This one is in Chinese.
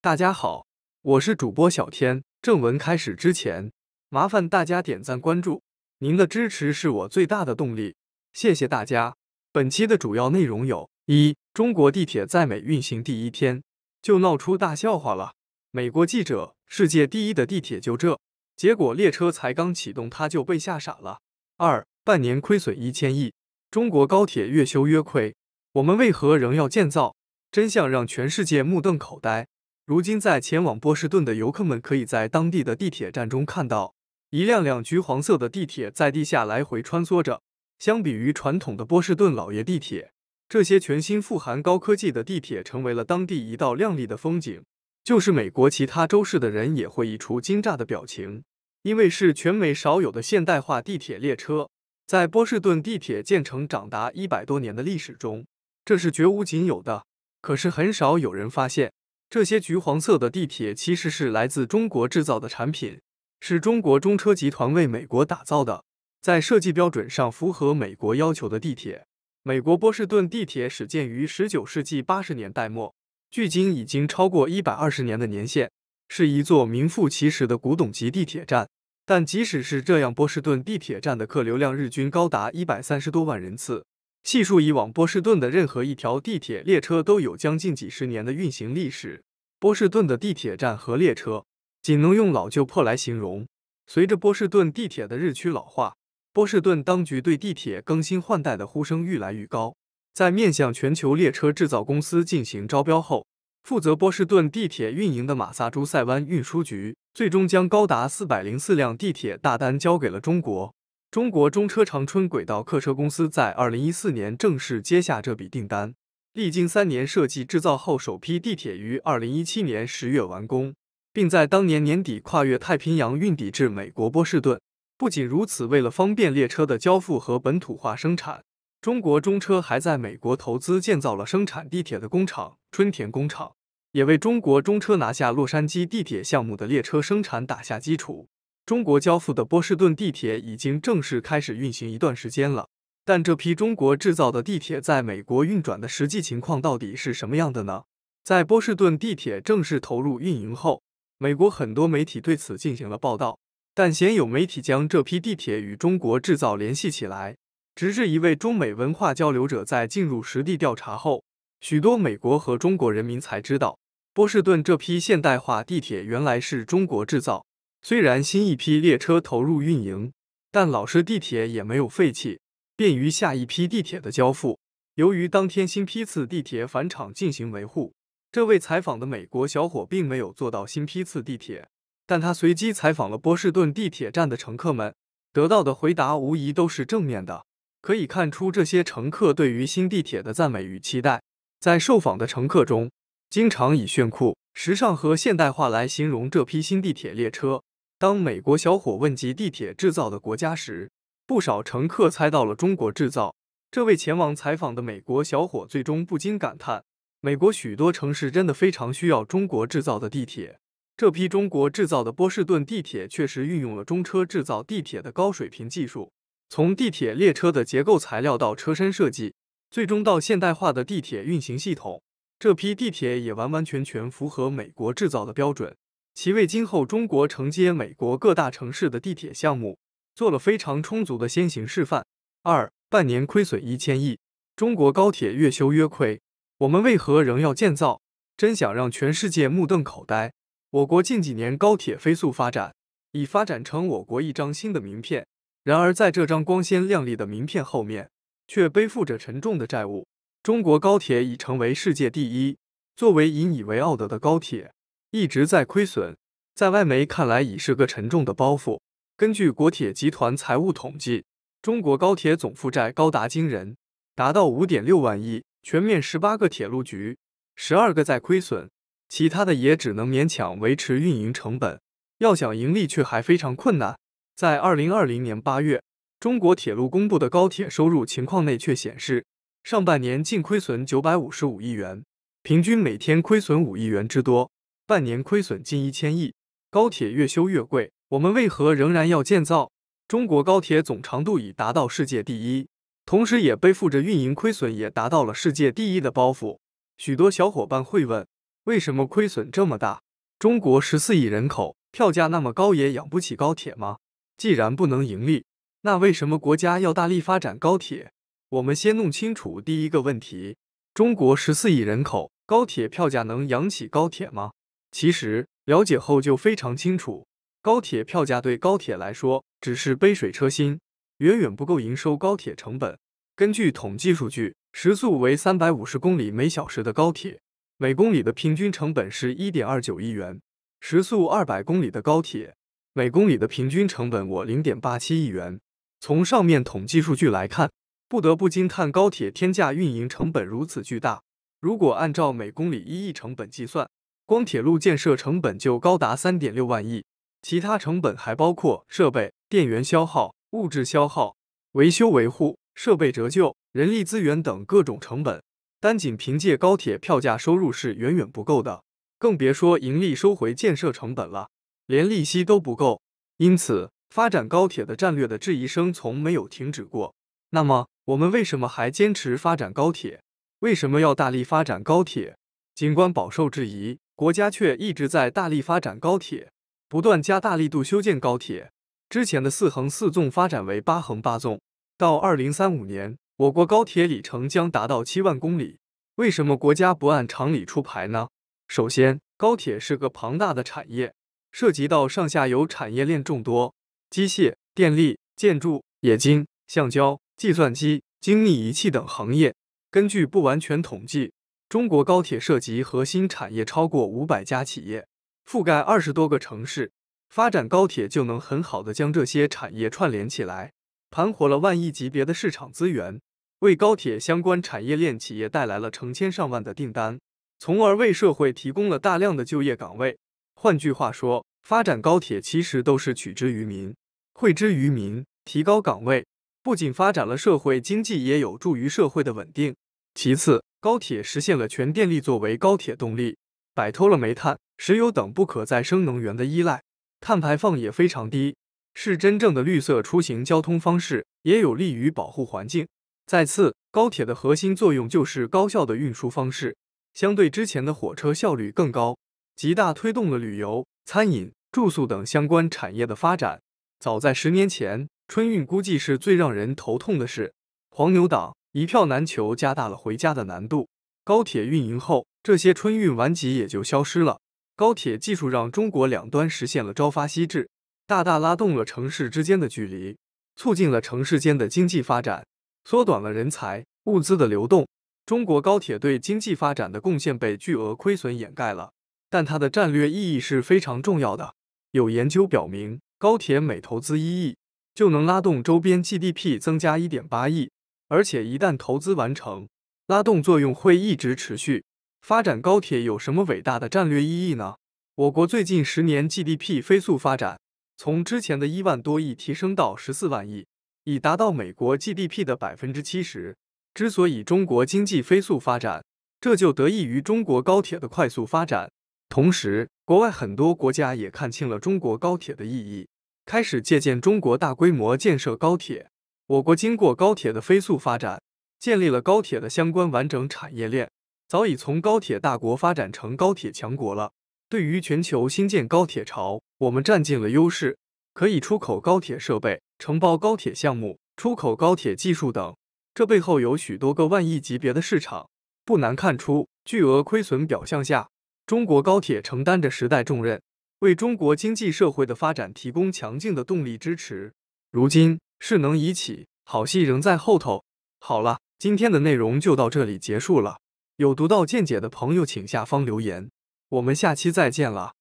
大家好，我是主播小天。正文开始之前，麻烦大家点赞关注，您的支持是我最大的动力。谢谢大家。本期的主要内容有：一、中国地铁在美运行第一天就闹出大笑话了，美国记者世界第一的地铁就这，结果列车才刚启动他就被吓傻了。二、半年亏损一千亿，中国高铁越修越亏，我们为何仍要建造？真相让全世界目瞪口呆。如今，在前往波士顿的游客们可以在当地的地铁站中看到一辆辆橘黄色的地铁在地下来回穿梭着。相比于传统的波士顿老爷地铁，这些全新富含高科技的地铁成为了当地一道亮丽的风景。就是美国其他州市的人也会溢出惊诧的表情，因为是全美少有的现代化地铁列车。在波士顿地铁建成长达一百多年的历史中，这是绝无仅有的。可是很少有人发现。这些橘黄色的地铁其实是来自中国制造的产品，是中国中车集团为美国打造的，在设计标准上符合美国要求的地铁。美国波士顿地铁始建于19世纪80年代末，距今已经超过120年的年限，是一座名副其实的古董级地铁站。但即使是这样，波士顿地铁站的客流量日均高达130多万人次。细数以往波士顿的任何一条地铁列车，都有将近几十年的运行历史。波士顿的地铁站和列车，仅能用老旧破来形容。随着波士顿地铁的日趋老化，波士顿当局对地铁更新换代的呼声愈来愈高。在面向全球列车制造公司进行招标后，负责波士顿地铁运营的马萨诸塞湾运输局，最终将高达四百零四辆地铁大单交给了中国。中国中车长春轨道客车公司在2014年正式接下这笔订单，历经三年设计制造后，首批地铁于2017年十月完工，并在当年年底跨越太平洋运抵至美国波士顿。不仅如此，为了方便列车的交付和本土化生产，中国中车还在美国投资建造了生产地铁的工厂——春田工厂，也为中国中车拿下洛杉矶地铁项目的列车生产打下基础。中国交付的波士顿地铁已经正式开始运行一段时间了，但这批中国制造的地铁在美国运转的实际情况到底是什么样的呢？在波士顿地铁正式投入运营后，美国很多媒体对此进行了报道，但鲜有媒体将这批地铁与中国制造联系起来。直至一位中美文化交流者在进入实地调查后，许多美国和中国人民才知道，波士顿这批现代化地铁原来是中国制造。虽然新一批列车投入运营，但老式地铁也没有废弃，便于下一批地铁的交付。由于当天新批次地铁返场进行维护，这位采访的美国小伙并没有坐到新批次地铁，但他随机采访了波士顿地铁站的乘客们，得到的回答无疑都是正面的。可以看出，这些乘客对于新地铁的赞美与期待。在受访的乘客中，经常以炫酷、时尚和现代化来形容这批新地铁列车。当美国小伙问及地铁制造的国家时，不少乘客猜到了中国制造。这位前往采访的美国小伙最终不禁感叹：“美国许多城市真的非常需要中国制造的地铁。”这批中国制造的波士顿地铁确实运用了中车制造地铁的高水平技术，从地铁列车的结构材料到车身设计，最终到现代化的地铁运行系统，这批地铁也完完全全符合美国制造的标准。其为今后中国承接美国各大城市的地铁项目做了非常充足的先行示范。二半年亏损一千亿，中国高铁越修越亏，我们为何仍要建造？真想让全世界目瞪口呆！我国近几年高铁飞速发展，已发展成我国一张新的名片。然而，在这张光鲜亮丽的名片后面，却背负着沉重的债务。中国高铁已成为世界第一，作为引以为傲的高铁。一直在亏损，在外媒看来已是个沉重的包袱。根据国铁集团财务统计，中国高铁总负债高达惊人，达到五点六万亿。全面十八个铁路局，十二个在亏损，其他的也只能勉强维持运营成本。要想盈利却还非常困难。在二零二零年八月，中国铁路公布的高铁收入情况内却显示，上半年净亏损九百五十五亿元，平均每天亏损五亿元之多。半年亏损近一千亿，高铁越修越贵，我们为何仍然要建造？中国高铁总长度已达到世界第一，同时也背负着运营亏损也达到了世界第一的包袱。许多小伙伴会问，为什么亏损这么大？中国十四亿人口，票价那么高也养不起高铁吗？既然不能盈利，那为什么国家要大力发展高铁？我们先弄清楚第一个问题：中国十四亿人口，高铁票价能养起高铁吗？其实了解后就非常清楚，高铁票价对高铁来说只是杯水车薪，远远不够营收。高铁成本，根据统计数据，时速为三百五十公里每小时的高铁，每公里的平均成本是一点二九亿元；时速二百公里的高铁，每公里的平均成本我零点八七亿元。从上面统计数据来看，不得不惊叹高铁天价运营成本如此巨大。如果按照每公里一亿成本计算，光铁路建设成本就高达三点六万亿，其他成本还包括设备、电源消耗、物质消耗、维修维护、设备折旧、人力资源等各种成本。单仅凭借高铁票价收入是远远不够的，更别说盈利收回建设成本了，连利息都不够。因此，发展高铁的战略的质疑声从没有停止过。那么，我们为什么还坚持发展高铁？为什么要大力发展高铁？尽管饱受质疑。国家却一直在大力发展高铁，不断加大力度修建高铁。之前的四横四纵发展为八横八纵，到二零三五年，我国高铁里程将达到七万公里。为什么国家不按常理出牌呢？首先，高铁是个庞大的产业，涉及到上下游产业链众多，机械、电力、建筑、冶金、橡胶、计算机、精密仪器等行业。根据不完全统计。中国高铁涉及核心产业超过五百家企业，覆盖二十多个城市。发展高铁就能很好的将这些产业串联起来，盘活了万亿级别的市场资源，为高铁相关产业链企业带来了成千上万的订单，从而为社会提供了大量的就业岗位。换句话说，发展高铁其实都是取之于民，惠之于民，提高岗位，不仅发展了社会经济，也有助于社会的稳定。其次，高铁实现了全电力作为高铁动力，摆脱了煤炭、石油等不可再生能源的依赖，碳排放也非常低，是真正的绿色出行交通方式，也有利于保护环境。再次，高铁的核心作用就是高效的运输方式，相对之前的火车效率更高，极大推动了旅游、餐饮、住宿等相关产业的发展。早在十年前，春运估计是最让人头痛的事，黄牛党。一票难求，加大了回家的难度。高铁运营后，这些春运顽疾也就消失了。高铁技术让中国两端实现了朝发夕至，大大拉动了城市之间的距离，促进了城市间的经济发展，缩短了人才物资的流动。中国高铁对经济发展的贡献被巨额亏损掩盖了，但它的战略意义是非常重要的。有研究表明，高铁每投资一亿，就能拉动周边 GDP 增加一点八亿。而且一旦投资完成，拉动作用会一直持续。发展高铁有什么伟大的战略意义呢？我国最近十年 GDP 飞速发展，从之前的一万多亿提升到十四万亿，已达到美国 GDP 的百分之七十。之所以中国经济飞速发展，这就得益于中国高铁的快速发展。同时，国外很多国家也看清了中国高铁的意义，开始借鉴中国大规模建设高铁。我国经过高铁的飞速发展，建立了高铁的相关完整产业链，早已从高铁大国发展成高铁强国了。对于全球新建高铁潮，我们占尽了优势，可以出口高铁设备、承包高铁项目、出口高铁技术等。这背后有许多个万亿级别的市场，不难看出，巨额亏损表象下，中国高铁承担着时代重任，为中国经济社会的发展提供强劲的动力支持。如今。势能已起，好戏仍在后头。好了，今天的内容就到这里结束了。有独到见解的朋友，请下方留言。我们下期再见了。